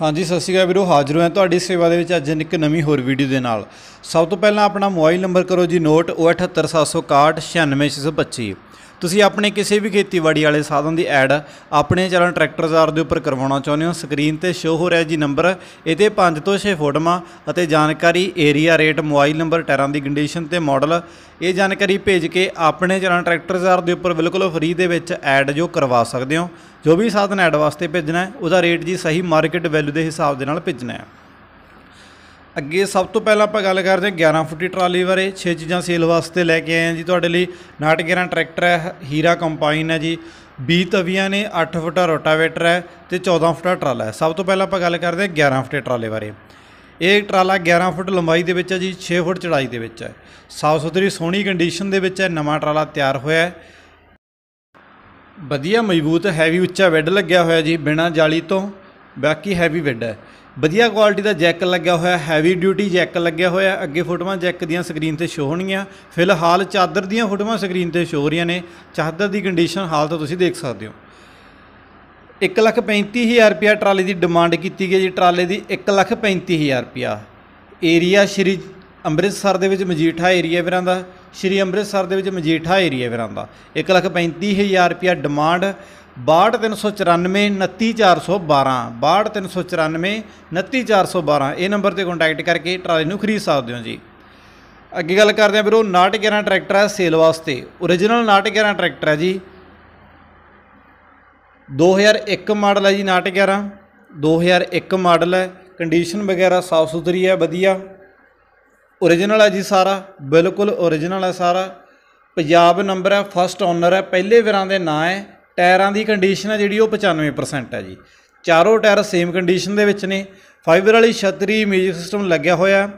ਹਾਂਜੀ ਸਤਿ ਸ਼੍ਰੀ ਅਕਾਲ ਵੀਰੋ ਹਾਜ਼ਰ ਹਾਂ ਤੁਹਾਡੀ ਸੇਵਾ ਦੇ ਵਿੱਚ ਅੱਜ ਇੱਕ ਨਵੀਂ ਹੋਰ ਵੀਡੀਓ ਦੇ ਨਾਲ ਸਭ ਤੋਂ ਪਹਿਲਾਂ ਆਪਣਾ ਮੋਬਾਈਲ ਨੰਬਰ ਕਰੋ ਜੀ ਨੋਟ 07876196625 ਤੁਸੀਂ ਆਪਣੇ ਕਿਸੇ ਵੀ ਖੇਤੀਬਾੜੀ ਵਾਲੇ ਸਾਧਨ ਦੀ ਐਡ ਆਪਣੇ ਚਲਨ ਟਰੈਕਟਰ ਜ਼ਾਰ ਦੇ ਉੱਪਰ ਕਰਵਾਉਣਾ ਚਾਹੁੰਦੇ ਹੋ ਸਕਰੀਨ ਤੇ ਸ਼ੋ ਹੋ ਰਿਹਾ ਜੀ ਨੰਬਰ ਇਹਦੇ 5 ਤੋਂ 6 ਫੋਟੋਆਂ ਅਤੇ ਜਾਣਕਾਰੀ ਏਰੀਆ ਰੇਟ ਮੋਬਾਈਲ ਨੰਬਰ ਟਾਇਰਾਂ ਦੀ ਕੰਡੀਸ਼ਨ ਤੇ ਮਾਡਲ ਇਹ ਜਾਣਕਾਰੀ ਭੇਜ ਕੇ ਆਪਣੇ ਚਲਨ ਟਰੈਕਟਰ ਜ਼ਾਰ ਦੇ ਉੱਪਰ ਬਿਲਕੁਲ ਫ੍ਰੀ ਦੇ ਵਿੱਚ ਐਡ ਜੋ ਕਰਵਾ ਸਕਦੇ ਹੋ ਜੋ ਵੀ ਸਾਧਨ ਐਡ ਵਾਸਤੇ ਭੇਜਣਾ ਹੈ ਉਹਦਾ ਰੇਟ ਜੀ ਸਹੀ ਮਾਰਕੀਟ ਵੈਲਿਊ ਦੇ ਹਿਸਾਬ ਦੇ ਨਾਲ ਭੇਜਣਾ ਹੈ ਅੱਗੇ ਸਭ ਤੋਂ ਪਹਿਲਾਂ ਆਪਾਂ ਗੱਲ ਕਰਦੇ ਹਾਂ 11 ਫੁੱਟੀ ਟਰਾਲੀ ਬਾਰੇ ਛੇ ਚੀਜ਼ਾਂ ਸੇਲ ਵਾਸਤੇ ਲੈ ਕੇ ਆਏ ਹਾਂ ਜੀ ਤੁਹਾਡੇ ਲਈ 911 ਟਰੈਕਟਰ ਹੈ ਹੀਰਾ ਕੰਪਾਈਨ ਹੈ ਜੀ 20 ਤਵੀਆਂ ਨੇ 8 ਫੁੱਟਾ ਰੋਟਾਵੇਟਰ ਹੈ ਤੇ 14 ਫੁੱਟਾ ਟਰਾਲਾ ਹੈ ਸਭ ਤੋਂ ਪਹਿਲਾਂ ਆਪਾਂ ਗੱਲ ਕਰਦੇ ਹਾਂ 11 ਫੁੱਟੀ ਟਰਾਲੇ ਬਾਰੇ ਇਹ ਟਰਾਲਾ 11 ਫੁੱਟ ਲੰਬਾਈ ਦੇ ਵਿੱਚ ਹੈ ਜੀ 6 ਫੁੱਟ ਚੜਾਈ ਦੇ ਵਿੱਚ ਹੈ ਸਾਫ ਸੁਥਰੀ ਸੋਹਣੀ ਕੰਡੀਸ਼ਨ ਦੇ ਵਿੱਚ ਹੈ ਨਵਾਂ ਟਰਾਲਾ ਤਿਆਰ ਹੋਇਆ ਹੈ ਵਧੀਆ ਮਜ਼ਬੂਤ ਹੈਵੀ ਉੱਚਾ ਬੈੱਡ ਲੱਗਿਆ ਹੋਇਆ ਜੀ ਬਿਨਾ ਜਾਲੀ ਤੋਂ ਬਾਕੀ ਹੈਵੀ ਬੈੱਡ ਹੈ ਵਧੀਆ ਕੁਆਲਿਟੀ ਦਾ ਜੈਕ ਲੱਗਿਆ ਹੋਇਆ ਹੈਵੀ ਡਿਊਟੀ ਜੈਕ ਲੱਗਿਆ ਹੋਇਆ ਅੱਗੇ ਫੋਟੋਆਂ ਜੈਕ ਦੀਆਂ ਸਕਰੀਨ ਤੇ ਸ਼ੋ ਹੋਣਗੀਆਂ ਫਿਲਹਾਲ ਚਾਦਰ ਦੀਆਂ ਫੋਟੋਆਂ ਸਕਰੀਨ ਤੇ ਸ਼ੋ ਹੋ ਰਹੀਆਂ ਨੇ ਚਾਦਰ ਦੀ ਕੰਡੀਸ਼ਨ ਹਾਲ ਤਾਂ ਤੁਸੀਂ ਦੇਖ ਸਕਦੇ ਹੋ 135000 ਰੁਪਿਆ ਟਰਾਲੇ ਦੀ ਡਿਮਾਂਡ ਕੀਤੀ ਗਈ ਜੀ ਟਰਾਲੇ ਦੀ 135000 ਰੁਪਿਆ ਏਰੀਆ ਸ਼੍ਰੀ ਅੰਮ੍ਰਿਤਸਰ ਦੇ ਵਿੱਚ ਮਜੀਠਾ ਏਰੀਆ ਵੀਰਾਂ ਦਾ ਸ਼੍ਰੀ ਅੰਮ੍ਰਿਤਸਰ ਦੇ ਵਿੱਚ ਮਜੀਠਾ ਏਰੀਆ ਵੀਰਾਂ ਦਾ 135000 ਰੁਪਿਆ ਡਿਮਾਂਡ 6239492412 6239492412 ਇਹ ਨੰਬਰ ਤੇ ਕੰਟੈਕਟ ਕਰਕੇ ਟਰਾਲੀ ਨੂੰ ਖਰੀਦ ਸਕਦੇ ਹੋ ਜੀ ਅੱਗੇ ਗੱਲ ਕਰਦੇ ਆ ਵੀਰੋ 911 ਟਰੈਕਟਰ ਹੈ ਸੇਲ ਵਾਸਤੇ origignal 911 ਟਰੈਕਟਰ ਹੈ ਜੀ 2001 ਮਾਡਲ ਹੈ ਜੀ 911 2001 ਮਾਡਲ ਹੈ ਕੰਡੀਸ਼ਨ ਵਗੈਰਾ ਸਾਫ ਸੁਥਰੀ ਹੈ ਵਧੀਆ ओरिजिनल ਹੈ ਜੀ ਸਾਰਾ ਬਿਲਕੁਲ ओरिजिनल ਹੈ ਸਾਰਾ ਪੰਜਾਬ ਨੰਬਰ ਹੈ ਫਸਟ ਓਨਰ ਹੈ ਪਹਿਲੇ ਵਿਰਾਂ ਦੇ ਨਾਂ ਹੈ ਟਾਇਰਾਂ ਦੀ ਕੰਡੀਸ਼ਨ ਹੈ ਜਿਹੜੀ ਉਹ 95% ਹੈ ਜੀ ਚਾਰੋਂ ਟਾਇਰ ਸੇਮ ਕੰਡੀਸ਼ਨ ਦੇ ਵਿੱਚ ਨੇ ਫਾਈਬਰ ਵਾਲੀ ਛਤਰੀ ਮਿਊਜ਼ਿਕ ਸਿਸਟਮ ਲੱਗਿਆ ਹੋਇਆ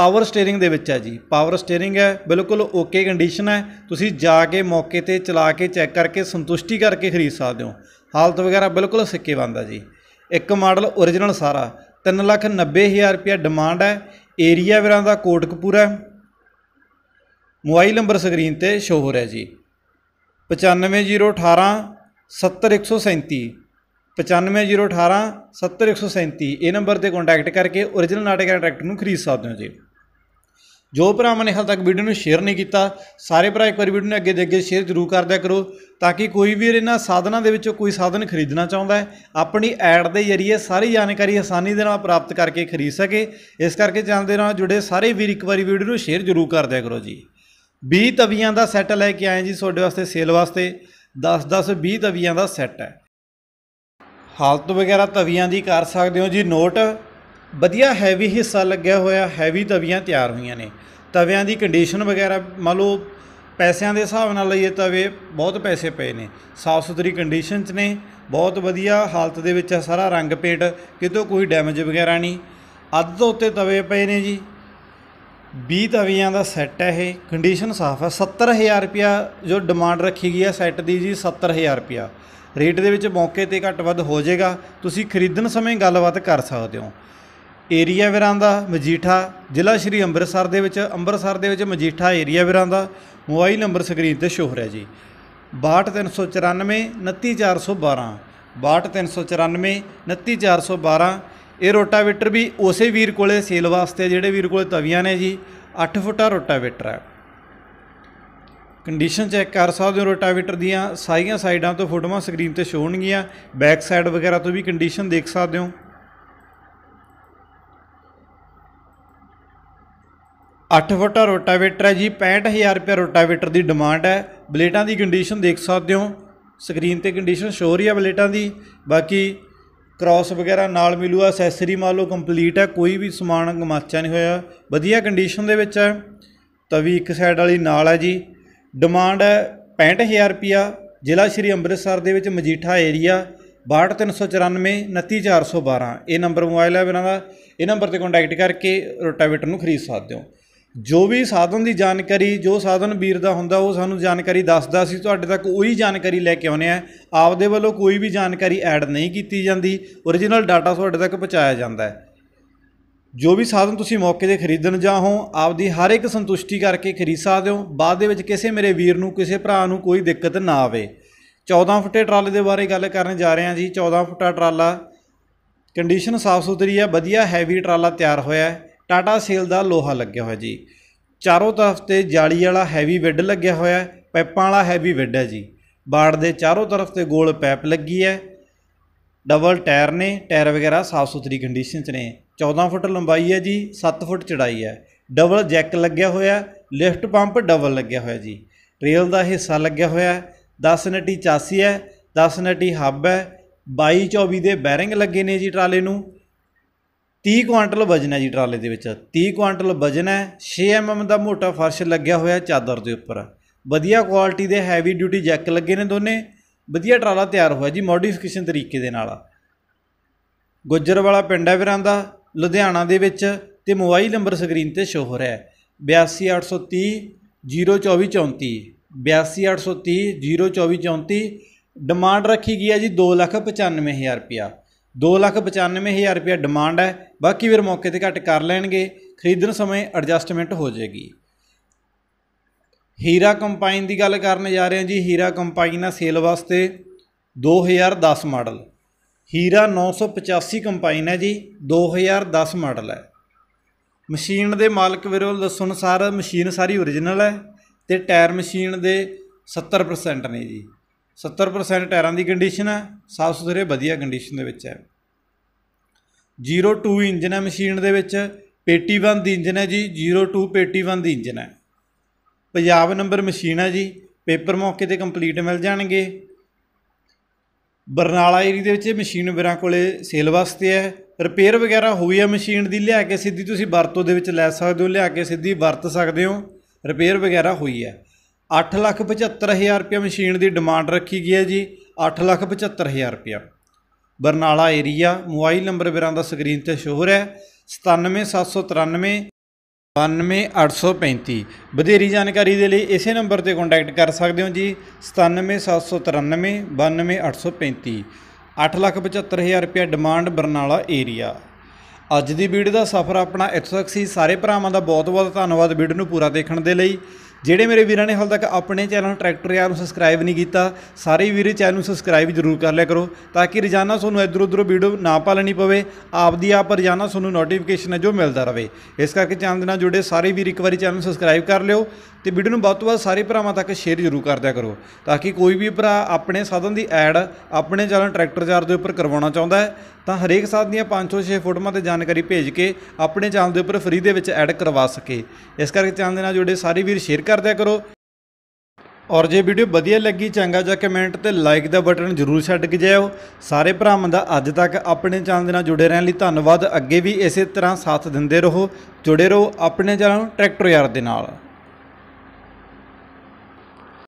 ਪਾਵਰ ਸਟੀering ਦੇ ਵਿੱਚ ਹੈ ਜੀ ਪਾਵਰ ਸਟੀering ਹੈ ਬਿਲਕੁਲ ਓਕੇ ਕੰਡੀਸ਼ਨ ਹੈ ਤੁਸੀਂ ਜਾ ਕੇ ਮੌਕੇ ਤੇ ਚਲਾ ਕੇ ਚੈੱਕ ਕਰਕੇ ਸੰਤੁਸ਼ਟੀ ਕਰਕੇ ਖਰੀਦ ਸਕਦੇ ਹੋ ਹਾਲਤ ਵਗੈਰਾ ਬਿਲਕੁਲ ਸਿੱਕੇ ਬੰਦ ਹੈ ਜੀ ਇੱਕ ਮਾਡਲ origignal ਸਾਰਾ 390000 ਰੁਪਏ ਡਿਮਾਂਡ ਹੈ ਏਰੀਆ ਵੀਰਾਂ ਦਾ ਕੋਟਕਪੂਰਾ ਮੋਬਾਈਲ ਨੰਬਰ ਸਕਰੀਨ ਤੇ ਸ਼ੋ ਹੋ ਰਿਹਾ ਜੀ 95018 70137 95018 70137 ਇਹ ਨੰਬਰ ਤੇ ਕੰਟੈਕਟ ਕਰਕੇ origignal ਨਾਟਕ ਐਂਡ ਨੂੰ ਖਰੀਦ ਸਕਦੇ ਹੋ ਜੀ ਜੋ ਭਰਾਵਾਂ ਨੇ ਹਾਲ ਤੱਕ ਵੀਡੀਓ ਨੂੰ ਸ਼ੇਅਰ ਨਹੀਂ ਕੀਤਾ ਸਾਰੇ ਭਰਾ ਇੱਕ ਵਾਰੀ ਵੀਡੀਓ ਨੂੰ ਅੱਗੇ ਦੇ ਅੱਗੇ ਸ਼ੇਅਰ ਜ਼ਰੂਰ ਕਰ ਦਿਆ ਕਰੋ ਤਾਂ ਕਿ ਕੋਈ ਵੀ ਇਹਨਾਂ ਸਾਧਨਾਂ ਦੇ ਵਿੱਚੋਂ ਕੋਈ ਸਾਧਨ ਖਰੀਦਣਾ ਚਾਹੁੰਦਾ ਹੈ ਆਪਣੀ ਐਡ ਦੇ ਜ਼ਰੀਏ ਸਾਰੀ ਜਾਣਕਾਰੀ ਆਸਾਨੀ ਦੇ ਨਾਲ ਪ੍ਰਾਪਤ ਕਰਕੇ ਖਰੀਦ ਸਕੇ ਇਸ ਕਰਕੇ ਚੈਨਲ ਦੇ ਨਾਲ ਜੁੜੇ ਸਾਰੇ ਵੀਰ ਇੱਕ ਵਾਰੀ ਵੀਡੀਓ ਨੂੰ ਸ਼ੇਅਰ ਜ਼ਰੂਰ ਕਰ ਦਿਆ ਕਰੋ ਜੀ 20 ਤਵੀਆਂ ਦਾ ਸੈੱਟ ਲੈ ਕੇ ਆਏ ਜੀ ਤੁਹਾਡੇ ਵਾਸਤੇ ਸੇਲ ਵਾਸਤੇ 10-10 20 ਤਵੀਆਂ ਦਾ ਸੈੱਟ ਹੈ ਹਾਲਤ ਵਗੈਰਾ ਤਵੀਆਂ ਦੀ ਕਰ ਸਕਦੇ ਹੋ ਜੀ ਨੋਟ ਵਧੀਆ ਹੈਵੀ ਹਿੱਸਾ ਲੱਗਿਆ ਹੋਇਆ ਹੈਵੀ ਤਵੀਆਂ ਤਿਆਰ ਹੋਈਆਂ ਨੇ ਤਵਿਆਂ ਦੀ ਕੰਡੀਸ਼ਨ ਵਗੈਰਾ ਮੰਨ ਲਓ ਪੈਸਿਆਂ ਦੇ ਹਿਸਾਬ ਨਾਲ ਲਈਏ ਤਵੇ ਬਹੁਤ ਪੈਸੇ ਪਏ ਨੇ ਸਾਫ ਸੁਥਰੀ ਕੰਡੀਸ਼ਨ 'ਚ ਨੇ ਬਹੁਤ ਵਧੀਆ ਹਾਲਤ ਦੇ ਵਿੱਚ ਆ ਸਾਰਾ ਰੰਗ ਪੇਂਟ ਕਿਤੋਂ ਕੋਈ ਡੈਮੇਜ ਵਗੈਰਾ ਨਹੀਂ ਅੱਧ ਤੋਂ ਉੱਤੇ ਤਵੇ ਪਏ ਨੇ ਜੀ 20 ਤਵੀਆਂ ਦਾ ਸੈੱਟ ਹੈ ਇਹ ਕੰਡੀਸ਼ਨ ਸਾਫ ਹੈ 70000 ਰੁਪਿਆ ਜੋ ਡਿਮਾਂਡ ਰੱਖੀ ਗਈ ਹੈ ਸੈੱਟ ਦੀ ਜੀ 70000 ਰੁਪਿਆ ਰੇਟ ਦੇ ਵਿੱਚ ਮੌਕੇ ਤੇ ਘੱਟ ਵੱਧ ਹੋ ਜਾਏਗਾ ਤੁਸੀਂ ਖਰੀਦਣ ਸਮੇਂ ਗੱਲਬਾਤ ਕਰ ਸਕਦੇ ਹੋ ਏਰੀਆ ਦਾ ਮਜੀਠਾ ਜ਼ਿਲ੍ਹਾ ਸ਼੍ਰੀ ਅੰਮ੍ਰਿਤਸਰ ਦੇ ਵਿੱਚ ਅੰਮ੍ਰਿਤਸਰ ਦੇ ਵਿੱਚ ਮਜੀਠਾ ਏਰੀਆ ਦਾ ਮੋਬਾਈਲ ਨੰਬਰ ਸਕਰੀਨ ਤੇ ਸ਼ੋ ਹੋ ਰਿਹਾ ਜੀ 62394 29412 62394 29412 ਇਹ ਰੋਟਾਵੇਟਰ ਵੀ ਉਸੇ ਵੀਰ ਕੋਲੇ ਸੇਲ ਵਾਸਤੇ ਜਿਹੜੇ ਵੀਰ ਕੋਲੇ ਤਵੀਆਂ ਨੇ ਜੀ 8 ਫੁੱਟਾ ਰੋਟਾਵੇਟਰ ਹੈ ਕੰਡੀਸ਼ਨ ਚੈੱਕ ਕਰ ਸਕਦੇ ਹੋ ਰੋਟਾਵੇਟਰ ਦੀਆਂ ਸਾਰੀਆਂ ਸਾਈਡਾਂ ਤੋਂ ਫੋਟੋਆਂ ਸਕਰੀਨ ਤੇ ਸ਼ੋ ਹੋਣਗੀਆਂ ਬੈਕ ਸਾਈਡ ਵਗੈਰਾ ਤੋਂ ਵੀ ਕੰਡੀਸ਼ਨ ਦੇਖ ਸਕਦੇ ਹੋ 8 ਫੁੱਟ ਰੋਟਾਵੇਟਰ ਹੈ ਜੀ 65000 ਰੁਪਏ ਰੋਟਾਵੇਟਰ ਦੀ ਡਿਮਾਂਡ ਹੈ ਬਲੇਟਾਂ ਦੀ ਕੰਡੀਸ਼ਨ ਦੇਖ ਸਕਦੇ ਹੋ ਸਕਰੀਨ ਤੇ ਕੰਡੀਸ਼ਨ ਸ਼ੋ ਹੋ ਰਹੀ ਹੈ ਬਲੇਟਾਂ ਦੀ ਬਾਕੀ ਕ੍ਰਾਸ ਵਗੈਰਾ ਨਾਲ ਮਿਲੂ ਅਸੈਸਰੀ ਮੰਨ ਲਓ ਕੰਪਲੀਟ ਹੈ ਕੋਈ ਵੀ ਸਮਾਨ ਗਮਾਚਾ ਨਹੀਂ ਹੋਇਆ ਵਧੀਆ ਕੰਡੀਸ਼ਨ ਦੇ ਵਿੱਚ ਹੈ ਤਵੀ ਇੱਕ ਸਾਈਡ ਵਾਲੀ ਨਾਲ ਹੈ ਜੀ ਡਿਮਾਂਡ ਹੈ 65000 ਰੁਪਿਆ ਜ਼ਿਲ੍ਹਾ ਸ਼੍ਰੀ ਅੰਮ੍ਰਿਤਸਰ ਦੇ ਵਿੱਚ ਮਜੀਠਾ ਏਰੀਆ 29412 ਇਹ ਨੰਬਰ ਮੋਬਾਈਲ ਹੈ ਇਹਨਾਂ ਦਾ ਇਹ ਨੰਬਰ ਤੇ ਕੰਟੈਕਟ ਕਰਕੇ ਰੋਟਾਵੇਟਰ ਨੂੰ ਖਰੀਦ ਸਕਦੇ ਹੋ ਜੋ ਵੀ ਸਾਧਨ ਦੀ ਜਾਣਕਾਰੀ ਜੋ ਸਾਧਨ ਵੀਰ ਦਾ ਹੁੰਦਾ ਉਹ ਸਾਨੂੰ ਜਾਣਕਾਰੀ ਦੱਸਦਾ ਸੀ ਤੁਹਾਡੇ ਤੱਕ ਉਹੀ ਜਾਣਕਾਰੀ ਲੈ ਕੇ ਆਉਨੇ ਆ ਆਪਦੇ ਵੱਲੋਂ ਕੋਈ ਵੀ ਜਾਣਕਾਰੀ ਐਡ ਨਹੀਂ ਕੀਤੀ ਜਾਂਦੀ origignal ਡਾਟਾ ਤੁਹਾਡੇ ਤੱਕ ਪਹੁੰਚਾਇਆ ਜਾਂਦਾ ਹੈ ਜੋ ਵੀ ਸਾਧਨ ਤੁਸੀਂ ਮੌਕੇ ਤੇ ਖਰੀਦਣ ਜਾ ਹੋ ਆਪਦੀ ਹਰ ਇੱਕ ਸੰਤੁਸ਼ਟੀ ਕਰਕੇ ਖਰੀਦ ਸਕਦੇ ਹੋ ਬਾਅਦ ਦੇ ਵਿੱਚ ਕਿਸੇ ਮੇਰੇ ਵੀਰ ਨੂੰ ਕਿਸੇ ਭਰਾ ਨੂੰ ਕੋਈ ਦਿੱਕਤ ਨਾ ਆਵੇ 14 ਫੁੱਟੇ ਟਰਾਲੇ ਦੇ ਬਾਰੇ ਗੱਲ ਕਰਨ ਜਾ ਰਹੇ ਹਾਂ ਜੀ 14 ਫੁੱਟਾ ਟਰਾਲਾ ਕੰਡੀਸ਼ਨ ਸਾਫ਼ ਸੁਥਰੀ ਹੈ ਵਧੀਆ ਹੈਵੀ ਟਰਾਲਾ ਤਿਆਰ ਹੋਇਆ ਹੈ ਟਾਟਾ ਸੇਲ ਦਾ ਲੋਹਾ ਲੱਗਿਆ ਹੋਇਆ ਜੀ ਚਾਰੋਂ ਤਰਫ ਤੇ ਜਾਲੀ ਵਾਲਾ ਹੈਵੀ ਵਿੱਡ ਲੱਗਿਆ ਹੋਇਆ ਹੈ ਪੈਪਾਂ ਵਾਲਾ ਹੈਵੀ ਵਿੱਡ ਹੈ ਜੀ ਬਾੜ ਦੇ ਚਾਰੋਂ ਤਰਫ ਤੇ ਗੋਲ ਪੈਪ ਲੱਗੀ ਹੈ ਡਬਲ ਟਾਇਰ ਨੇ ਟਾਇਰ ਵਗੈਰਾ ਸਾਫ ਸੁਥਰੀ ਕੰਡੀਸ਼ਨ 'ਚ ਨੇ 14 ਫੁੱਟ ਲੰਬਾਈ ਹੈ ਜੀ 7 ਫੁੱਟ ਚੜਾਈ ਹੈ ਡਬਲ ਜੈਕ ਲੱਗਿਆ ਹੋਇਆ ਲਿਫਟ ਪੰਪ ਡਬਲ ਲੱਗਿਆ ਹੋਇਆ ਜੀ ਰੇਲ ਦਾ ਹਿੱਸਾ ਲੱਗਿਆ ਹੋਇਆ 10 ਨਟੀ ਚਾਸੀ ਹੈ 10 ਨਟੀ ਹੱਬ ਹੈ 22 24 ਦੇ ਬੈਰਿੰਗ ਲੱਗੇ ਨੇ ਜੀ ਟਰਾਲੇ ਨੂੰ 30 ਕੁਆਂਟਲ ਵਜਨ ਹੈ ਜੀ ਟਰਾਲੇ ਦੇ ਵਿੱਚ 30 ਕੁਆਂਟਲ ਵਜਨ ਹੈ 6 ਐਮਐਮ ਦਾ ਮੋਟਾ ਫਰਸ਼ ਲੱਗਿਆ ਹੋਇਆ ਚਾਦਰ ਦੇ ਉੱਪਰ ਵਧੀਆ ਕੁਆਲਿਟੀ ਦੇ ਹੈਵੀ ਡਿਊਟੀ ਜੈਕ ਲੱਗੇ ਨੇ ਦੋਨੇ ਵਧੀਆ ਟਰਾਲਾ ਤਿਆਰ ਹੋਇਆ ਜੀ ਮੋਡੀਫਿਕੇਸ਼ਨ ਤਰੀਕੇ ਦੇ ਨਾਲ ਗੁੱਜਰ ਵਾਲਾ ਪਿੰਡ ਹੈ ਵੀਰਾਂ ਦਾ ਲੁਧਿਆਣਾ ਦੇ ਵਿੱਚ ਤੇ ਮੋਬਾਈਲ ਨੰਬਰ ਸਕਰੀਨ ਤੇ ਸ਼ੋ ਹੋ ਰਿਹਾ ਹੈ 82830 02434 82830 02434 ਡਿਮਾਂਡ ਰੱਖੀ ਗਈ ਹੈ ਜੀ 2,95,000 ਰੁਪਿਆ 295000 ਰੁਪਏ ਡਿਮਾਂਡ ਹੈ ਬਾਕੀ ਵੀਰ ਮੌਕੇ ਤੇ ਘੱਟ ਕਰ ਲੈਣਗੇ ਖਰੀਦਣ ਸਮੇਂ ਐਡਜਸਟਮੈਂਟ ਹੋ ਜਾਏਗੀ ਹੀਰਾ ਕੰਪਾਈਨ ਦੀ ਗੱਲ ਕਰਨ ਜਾ ਰਹੇ ਹਾਂ ਜੀ ਹੀਰਾ ਕੰਪਾਈਨ ਆ ਸੇਲ ਵਾਸਤੇ 2010 ਮਾਡਲ ਹੀਰਾ 985 ਕੰਪਾਈਨ ਹੈ ਜੀ 2010 ਮਾਡਲ ਹੈ ਮਸ਼ੀਨ ਦੇ ਮਾਲਕ ਵੀਰੋ ਦੱਸੋ ਅਨੁਸਾਰ ਮਸ਼ੀਨ ਸਾਰੀ origignal ਹੈ ਤੇ ਟਾਇਰ ਮਸ਼ੀਨ ਦੇ 70% ਨੇ ਜੀ 70% ਟਾਇਰਾਂ ਦੀ ਕੰਡੀਸ਼ਨ ਹੈ ਸਾਫ ਸੁਥਰੇ ਵਧੀਆ ਕੰਡੀਸ਼ਨ ਦੇ ਵਿੱਚ ਹੈ 02 ਇੰਜਨ ਹੈ ਮਸ਼ੀਨ ਦੇ ਵਿੱਚ ਪੇਟੀ 1 ਦੀ ਇੰਜਨ ਹੈ ਜੀ 02 ਪੇਟੀ 1 ਦੀ ਇੰਜਨ ਹੈ ਪੰਜਾਬ ਨੰਬਰ ਮਸ਼ੀਨ ਹੈ ਜੀ ਪੇਪਰ ਮੌਕੇ ਤੇ ਕੰਪਲੀਟ ਮਿਲ ਜਾਣਗੇ ਬਰਨਾਲਾ ਏਰੀਆ ਦੇ ਵਿੱਚ ਮਸ਼ੀਨ ਵਿਰਾਂ ਕੋਲੇ ਸੇਲ ਵਾਸਤੇ ਹੈ ਰਿਪੇਅਰ ਵਗੈਰਾ ਹੋਈ ਹੈ ਮਸ਼ੀਨ ਦੀ ਲਿਆ ਕੇ ਸਿੱਧੀ ਤੁਸੀਂ ਵਰਤੋਂ ਦੇ ਵਿੱਚ ਲੈ ਸਕਦੇ ਹੋ ਲਿਆ ਕੇ ਸਿੱਧੀ ਵਰਤ ਸਕਦੇ ਹੋ ਰਿਪੇਅਰ ਵਗੈਰਾ ਹੋਈ ਹੈ 875000 ਰੁਪਏ ਮਸ਼ੀਨ ਦੀ ਡਿਮਾਂਡ ਰੱਖੀ ਗਈ ਹੈ ਜੀ 875000 ਰੁਪਏ ਬਰਨਾਲਾ ਏਰੀਆ ਮੋਬਾਈਲ ਨੰਬਰ ਵੀਰਾਂ ਦਾ ਸਕਰੀਨ ਤੇ ਸ਼ੋਅ ਹੈ 97793 92835 ਵਧੇਰੀ ਜਾਣਕਾਰੀ ਦੇ ਲਈ ਇਸੇ ਨੰਬਰ ਤੇ ਕੰਟੈਕਟ ਕਰ ਸਕਦੇ ਹੋ ਜੀ 97793 92835 875000 ਰੁਪਏ ਡਿਮਾਂਡ ਬਰਨਾਲਾ ਏਰੀਆ ਅੱਜ ਦੀ ਵੀਡੀਓ ਦਾ ਸਫ਼ਰ ਆਪਣਾ ਇੱਥੇ ਤੱਕ ਸੀ ਸਾਰੇ ਭਰਾਵਾਂ ਦਾ ਬਹੁਤ ਬਹੁਤ ਧੰਨਵਾਦ ਵੀਡੀਓ ਨੂੰ ਪੂਰਾ ਦੇਖਣ ਦੇ ਲਈ ਜਿਹੜੇ ਮੇਰੇ ਵੀਰਾਂ ਨੇ ਹਾਲ ਤੱਕ ਆਪਣੇ ਚੈਨਲ ਟਰੈਕਟਰ ਯਾਰ ਨੂੰ ਸਬਸਕ੍ਰਾਈਬ ਨਹੀਂ ਕੀਤਾ ਸਾਰੇ ਵੀਰੇ ਚੈਨਲ ਨੂੰ ਸਬਸਕ੍ਰਾਈਬ ਜ਼ਰੂਰ ਕਰ ਲਿਆ ਕਰੋ ਤਾਂ ਕਿ ਰੋਜ਼ਾਨਾ ਤੁਹਾਨੂੰ ਇਧਰ ਉਧਰ ਵੀਡੀਓ ਨਾ ਪਾਲਣੀ ਪਵੇ ਆਪ ਦੀ ਆਪ ਰੋਜ਼ਾਨਾ ਤੁਹਾਨੂੰ ਨੋਟੀਫਿਕੇਸ਼ਨ ਹੈ ਜੋ ਮਿਲਦਾ ਰਹੇ ਇਸ ਕਰਕੇ ਚੈਨਲ ਨਾਲ ਜੁੜੇ ਸਾਰੇ ਵੀਰ ਇੱਕ ਵਾਰੀ ਚੈਨਲ ਨੂੰ ਸਬਸਕ੍ਰਾਈਬ ਕਰ ਲਿਓ ਤੇ ਵੀਡੀਓ ਨੂੰ ਵੱਧ ਤੋਂ ਵੱਧ ਸਾਰੇ ਭਰਾਵਾਂ ਤੱਕ ਸ਼ੇਅਰ ਜ਼ਰੂਰ ਕਰ ਦਿਆ ਕਰੋ ਤਾਂ ਕਿ ਕੋਈ ਵੀ ਭਰਾ ਆਪਣੇ ਸਾਧਨ ਦੀ ਐਡ ਆਪਣੇ ਚੈਨਲ ਟਰੈਕਟਰ ਚਾਰ ਦੇ ਉੱਪਰ ਕਰਵਾਉਣਾ ਚਾਹੁੰਦਾ ਹੈ ਤਾਂ ਹਰੇਕ ਸਾਧਨ ਦੀਆਂ 5-6 ਫੋਟੋਆਂ ਤੇ ਜਾਣਕਾਰੀ ਭੇਜ ਕੇ ਆਪਣੇ ਚੈਨਲ ਦੇ ਉੱਪਰ ਫ੍ਰੀ ਦੇ ਵਿੱਚ ਐਡ ਕਰਵਾ ਸਕੇ ਇਸ ਕਰਕੇ ਚੈਨਲ ਦੇ ਨਾਲ ਜੁੜੇ ਸਾਰੇ ਵੀਰ ਸ਼ੇਅਰ ਕਰ ਦਿਆ ਕਰੋ ਔਰ ਜੇ ਵੀਡੀਓ ਵਧੀਆ ਲੱਗੀ ਚੰਗਾ ਜਾਂ ਕਮੈਂਟ ਤੇ ਲਾਈਕ ਦਾ ਬਟਨ ਜ਼ਰੂਰ ਛੱਡ ਕੇ ਜਾਇਓ ਸਾਰੇ ਭਰਾਵਾਂ ਦਾ ਅੱਜ ਤੱਕ ਆਪਣੇ ਚੈਨਲ ਦੇ ਨਾਲ ਜੁੜੇ ਰਹਿਣ ਲਈ ਧੰਨਵਾਦ ਅੱਗੇ ਵੀ ਇਸੇ ਤਰ੍ਹਾਂ ਸਾਥ ਦਿੰਦੇ ਰਹੋ ਜੁੜੇ ਰਹੋ ਆਪਣੇ ਚੈਨਲ ਟਰੈਕਟਰ ਯਾਰ ਦੇ ਨਾਲ